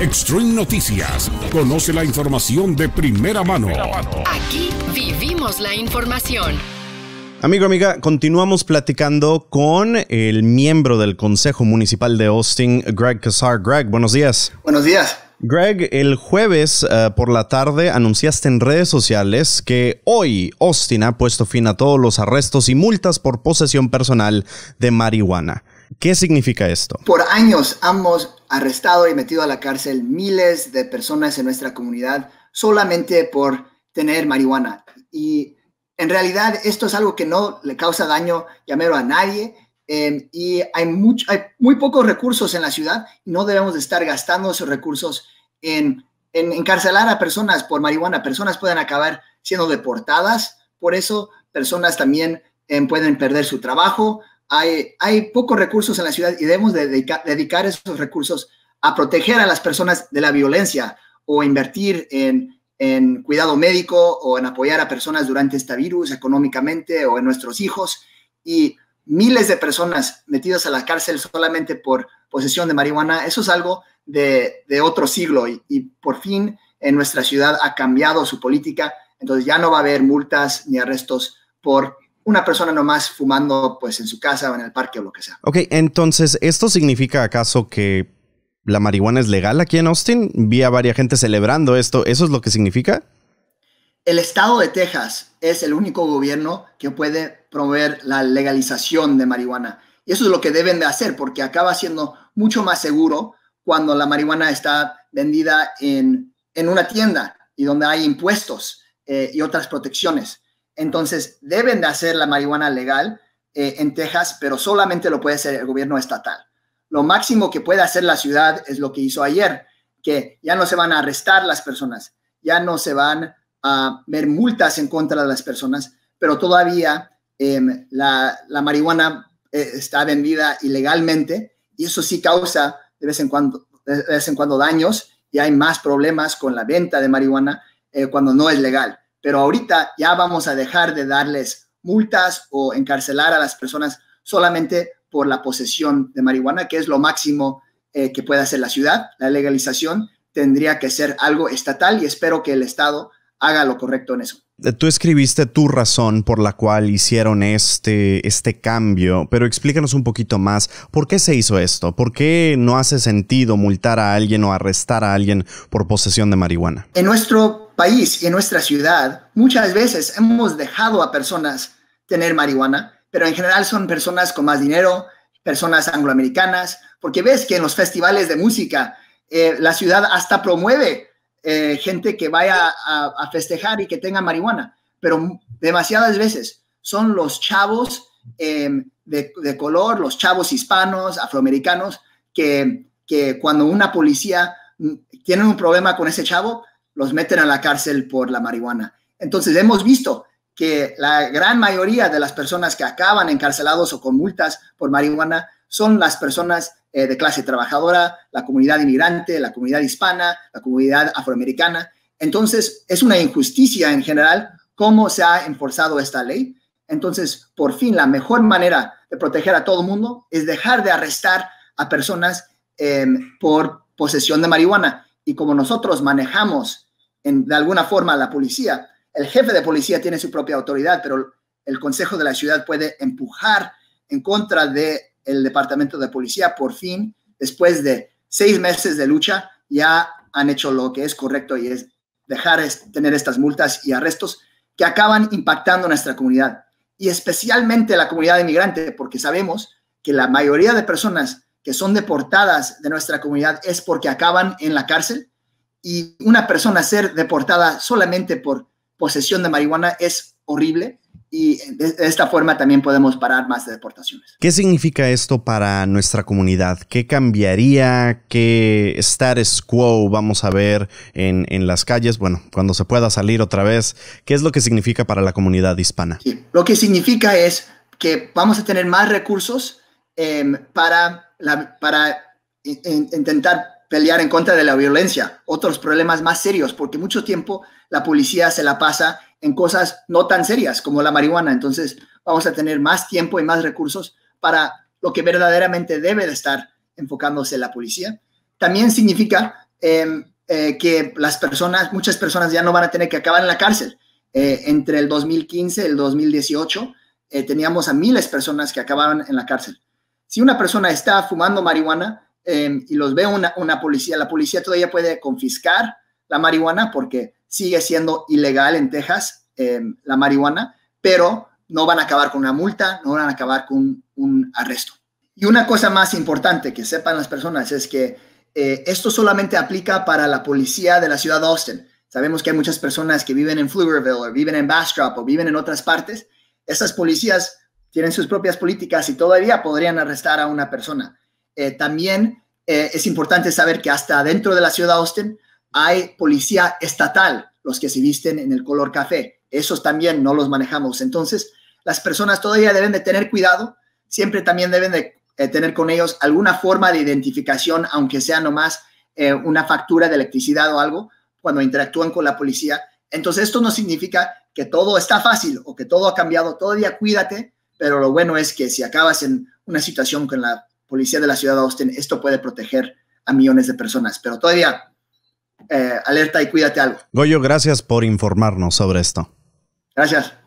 Extreme Noticias. Conoce la información de primera mano. Aquí vivimos la información. Amigo, amiga, continuamos platicando con el miembro del Consejo Municipal de Austin, Greg Casar. Greg, buenos días. Buenos días. Greg, el jueves eh, por la tarde anunciaste en redes sociales que hoy Austin ha puesto fin a todos los arrestos y multas por posesión personal de marihuana. ¿Qué significa esto? Por años hemos, arrestado y metido a la cárcel miles de personas en nuestra comunidad solamente por tener marihuana. Y en realidad esto es algo que no le causa daño, llamero, a nadie. Em, y hay, mucho, muy pocos recursos en la ciudad y no debemos de estar gastando esos recursos en, encarcelar a personas por marihuana. Personas pueden acabar siendo deportadas por eso, personas también em, pueden perder su trabajo, hay, pocos recursos en la ciudad y debemos dedicar, esos recursos a proteger a las personas de la violencia o invertir en, cuidado médico o en apoyar a personas durante este virus económicamente o en nuestros hijos. Y miles de personas metidas a la cárcel solamente por posesión de marihuana, eso es algo de, otro siglo y, por fin en nuestra ciudad ha cambiado su política, entonces ya no va a haber multas ni arrestos por una persona nomás fumando pues en su casa o en el parque o lo que sea. Ok, entonces, ¿esto significa acaso que la marihuana es legal aquí en Austin? Vi a varias gente celebrando esto, ¿eso es lo que significa? El estado de Texas es el único gobierno que puede promover la legalización de marihuana. Y eso es lo que deben de hacer porque acaba siendo mucho más seguro cuando la marihuana está vendida en, una tienda y donde hay impuestos eh, y otras protecciones. Entonces, deben de hacer la marihuana legal eh, en Texas, pero solamente lo puede hacer el gobierno estatal. Lo máximo que puede hacer la ciudad es lo que hizo ayer, que ya no se van a arrestar las personas, ya no se van a ver multas en contra de las personas, pero todavía em, la, marihuana eh, está vendida ilegalmente y eso sí causa de vez en cuando daños y hay más problemas con la venta de marihuana eh, cuando no es legal pero ahorita ya vamos a dejar de darles multas o encarcelar a las personas solamente por la posesión de marihuana, que es lo máximo eh, que puede hacer la ciudad. La legalización tendría que ser algo estatal y espero que el Estado haga lo correcto en eso. Eh, tú escribiste tu razón por la cual hicieron este, este cambio, pero explícanos un poquito más. ¿Por qué se hizo esto? ¿Por qué no hace sentido multar a alguien o arrestar a alguien por posesión de marihuana? En nuestro país y en nuestra ciudad, muchas veces hemos dejado a personas tener marihuana, pero en general son personas con más dinero, personas angloamericanas, porque ves que en los festivales de música eh, la ciudad hasta promueve eh, gente que vaya a, festejar y que tenga marihuana, pero demasiadas veces son los chavos em, de, color, los chavos hispanos, afroamericanos, que, que cuando una policía mm, tiene un problema con ese chavo, los meten a la cárcel por la marihuana. Entonces hemos visto que la gran mayoría de las personas que acaban encarcelados o con multas por marihuana son las personas eh, de clase trabajadora, la comunidad inmigrante, la comunidad hispana, la comunidad afroamericana. Entonces es una injusticia en general cómo se ha enforzado esta ley. Entonces, por fin, la mejor manera de proteger a todo el mundo es dejar de arrestar a personas eh, por posesión de marihuana y como nosotros manejamos de alguna forma la policía, el jefe de policía tiene su propia autoridad, pero el consejo de la ciudad puede empujar en contra del el departamento de policía. Por fin, después de seis meses de lucha, ya han hecho lo que es correcto y es dejar es, tener estas multas y arrestos que acaban impactando nuestra comunidad y especialmente la comunidad inmigrante, porque sabemos que la mayoría de personas que son deportadas de nuestra comunidad es porque acaban en la cárcel y una persona ser deportada solamente por posesión de marihuana es horrible y de, esta forma también podemos parar más deportaciones. ¿Qué significa esto para nuestra comunidad? ¿Qué cambiaría? ¿Qué status quo vamos a ver en, las calles? Bueno, cuando se pueda salir otra vez, ¿qué es lo que significa para la comunidad hispana? lo que significa es que vamos a tener más recursos em, para para intentar pelear en contra de la violencia, otros problemas más serios, porque mucho tiempo la policía se la pasa en cosas no tan serias como la marihuana. Entonces vamos a tener más tiempo y más recursos para lo que verdaderamente debe de estar enfocándose la policía. También significa em, eh, que las personas, muchas personas ya no van a tener que acabar en la cárcel. Eh, entre el 2015 y el 2018 eh, teníamos a miles de personas que acababan en la cárcel si una persona está fumando marihuana em, y los ve una, policía, la policía todavía puede confiscar la marihuana porque sigue siendo ilegal en Texas em, la marihuana, pero no van a acabar con una multa, no van a acabar con un arresto. Y una cosa más importante que sepan las personas es que eh, esto solamente aplica para la policía de la ciudad de Austin. Sabemos que hay muchas personas que viven en Pflugerville o viven en Bastrop o viven en otras partes. Esas policías tienen sus propias políticas y todavía podrían arrestar a una persona. Eh, también eh, es importante saber que hasta dentro de la ciudad de Austin hay policía estatal, los que se visten en el color café. Esos también no los manejamos. Entonces, las personas todavía deben de tener cuidado, siempre también deben de eh, tener con ellos alguna forma de identificación, aunque sea nomás una factura de electricidad o algo, cuando interactúan con la policía. Entonces, esto no significa que todo está fácil o que todo ha cambiado. Todavía cuídate, pero lo bueno es que si acabas en una situación con la policía de la ciudad de Austin, esto puede proteger a millones de personas, pero todavía eh, alerta y cuídate algo. Goyo, gracias por informarnos sobre esto. Gracias.